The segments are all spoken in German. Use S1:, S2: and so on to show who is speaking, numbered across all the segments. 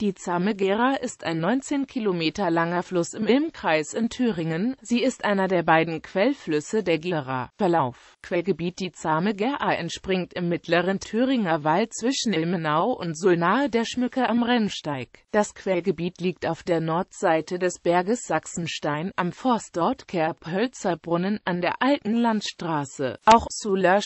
S1: Die Zamme-Gera ist ein 19 Kilometer langer Fluss im Ilmkreis in Thüringen. Sie ist einer der beiden Quellflüsse der Gera. Verlauf Quellgebiet Die Zamme-Gera entspringt im mittleren Thüringer Wald zwischen Ilmenau und Sulnahe der Schmücke am Rennsteig. Das Quellgebiet liegt auf der Nordseite des Berges Sachsenstein am Forstort Kerb-Hölzerbrunnen an der Alten Landstraße, auch Suhler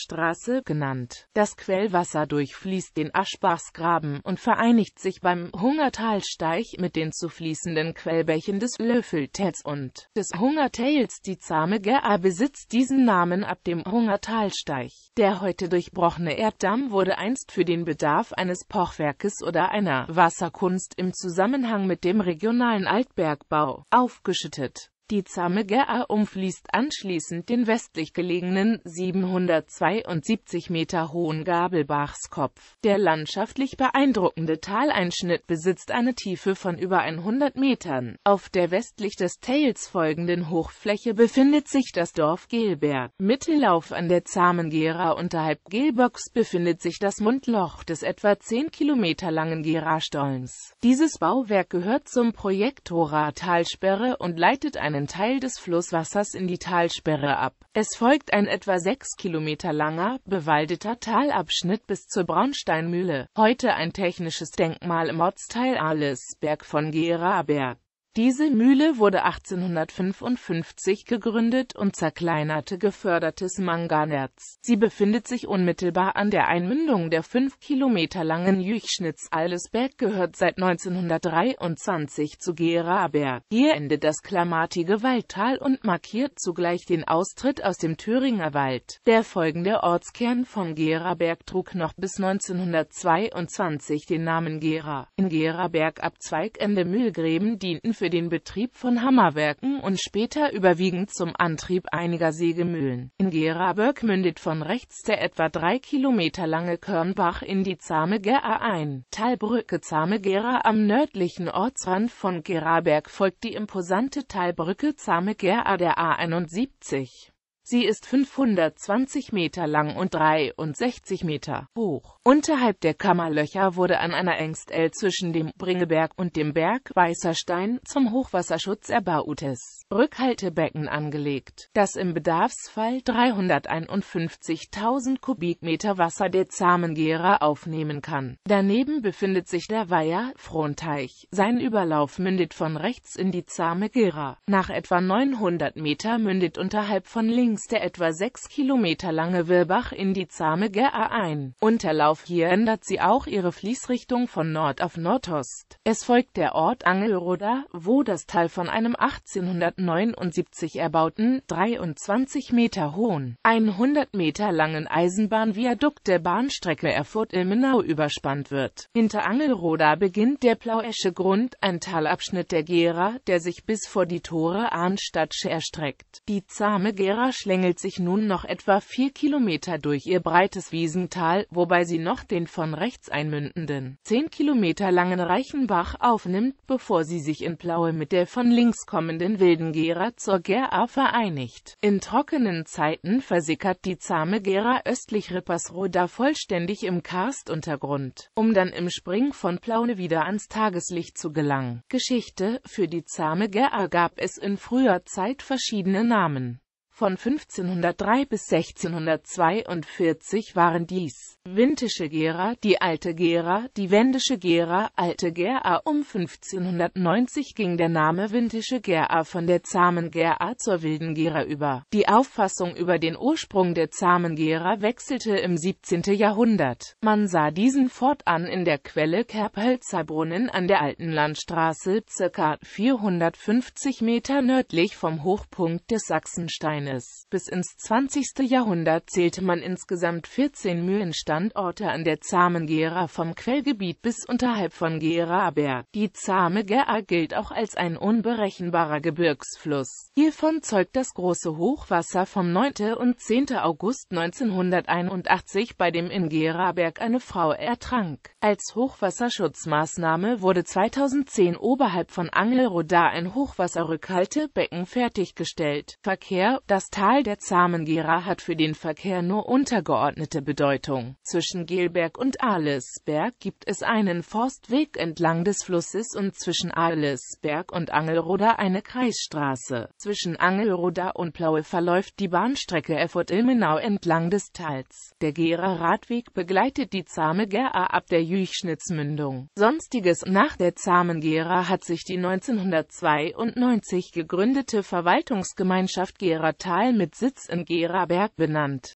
S1: genannt. Das Quellwasser durchfließt den Aschbachsgraben und vereinigt sich beim Hunger Hungertalsteich mit den zu fließenden Quellbächen des Löffeltäts und des Hungertails. Die Zahme Gera besitzt diesen Namen ab dem Hungertalsteich. Der heute durchbrochene Erddamm wurde einst für den Bedarf eines Pochwerkes oder einer Wasserkunst im Zusammenhang mit dem regionalen Altbergbau aufgeschüttet. Die Zameger umfließt anschließend den westlich gelegenen 772 Meter hohen Gabelbachskopf. Der landschaftlich beeindruckende Taleinschnitt besitzt eine Tiefe von über 100 Metern. Auf der westlich des Tails folgenden Hochfläche befindet sich das Dorf Gelberg. Mittellauf an der Zamengera unterhalb Gelbocks befindet sich das Mundloch des etwa 10 Kilometer langen Gera-Stollens. Dieses Bauwerk gehört zum Projekt Horer Talsperre und leitet eine einen Teil des Flusswassers in die Talsperre ab. Es folgt ein etwa sechs Kilometer langer, bewaldeter Talabschnitt bis zur Braunsteinmühle, heute ein technisches Denkmal im Ortsteil Alesberg von Geraberg. Diese Mühle wurde 1855 gegründet und zerkleinerte gefördertes Manganerz. Sie befindet sich unmittelbar an der Einmündung der fünf Kilometer langen Jüchschnitz-Eilesberg, gehört seit 1923 zu Geraberg. Hier endet das klamatige Waldtal und markiert zugleich den Austritt aus dem Thüringer Wald. Der folgende Ortskern von Geraberg trug noch bis 1922 den Namen Gera. In Geraberg ab Zweigende Mühlgräben dienten für für den Betrieb von Hammerwerken und später überwiegend zum Antrieb einiger Sägemühlen. In Geraberg mündet von rechts der etwa drei Kilometer lange Körnbach in die Zahme Zamegera ein. Talbrücke Zamegera am nördlichen Ortsrand von Geraberg folgt die imposante Talbrücke Zamegera der A71. Sie ist 520 Meter lang und 63 Meter hoch. Unterhalb der Kammerlöcher wurde an einer Engstell zwischen dem Bringeberg und dem Berg Weißerstein zum Hochwasserschutz erbautes Rückhaltebecken angelegt, das im Bedarfsfall 351.000 Kubikmeter Wasser der Zamengera aufnehmen kann. Daneben befindet sich der Weiher Fronteich. Sein Überlauf mündet von rechts in die Zahme Gera. Nach etwa 900 Meter mündet unterhalb von links längs der etwa 6 Kilometer lange Wirbach in die zahme Gera ein. Unterlauf hier ändert sie auch ihre Fließrichtung von Nord auf Nordost. Es folgt der Ort Angelroda, wo das Tal von einem 1879 erbauten, 23 Meter hohen, 100 Meter langen Eisenbahnviadukt der Bahnstrecke Erfurt-Ilmenau überspannt wird. Hinter Angelroda beginnt der Plauesche Grund, ein Talabschnitt der Gera, der sich bis vor die Tore Arnstadtsche erstreckt. Die Zahme Gera schlängelt sich nun noch etwa vier Kilometer durch ihr breites Wiesental, wobei sie noch den von rechts einmündenden, zehn Kilometer langen Reichenbach aufnimmt, bevor sie sich in Plaue mit der von links kommenden wilden Gera zur Gera vereinigt. In trockenen Zeiten versickert die zahme Gera östlich Rippersroda vollständig im Karstuntergrund, um dann im Spring von Plaune wieder ans Tageslicht zu gelangen. Geschichte Für die zahme Gera gab es in früher Zeit verschiedene Namen. Von 1503 bis 1642 waren dies Wintische Gera, die Alte Gera, die Wendische Gera, Alte Gera. Um 1590 ging der Name Wintische Gera von der zahmen Gera zur wilden Gera über. Die Auffassung über den Ursprung der zahmen Gera wechselte im 17. Jahrhundert. Man sah diesen fortan in der Quelle Kerpelzerbrunnen an der Alten Landstraße, ca. 450 Meter nördlich vom Hochpunkt des Sachsensteins. Johannes. Bis ins 20. Jahrhundert zählte man insgesamt 14 Mühlenstandorte an der Zamengera vom Quellgebiet bis unterhalb von Geraberg. Die Zamengera gilt auch als ein unberechenbarer Gebirgsfluss. Hiervon zeugt das große Hochwasser vom 9. und 10. August 1981, bei dem in Geraberg eine Frau ertrank. Als Hochwasserschutzmaßnahme wurde 2010 oberhalb von Angelrodar ein Hochwasserrückhaltebecken fertiggestellt. Verkehr das Tal der Zamengera hat für den Verkehr nur untergeordnete Bedeutung. Zwischen Gelberg und Arlesberg gibt es einen Forstweg entlang des Flusses und zwischen Arlesberg und Angelroda eine Kreisstraße. Zwischen Angelroda und Plaue verläuft die Bahnstrecke Erfurt-Ilmenau entlang des Tals. Der Gera Radweg begleitet die Zamengera ab der Jüchschnitzmündung. Sonstiges Nach der Zamengera hat sich die 1992 gegründete Verwaltungsgemeinschaft Gera Tal mit Sitz in Geraberg benannt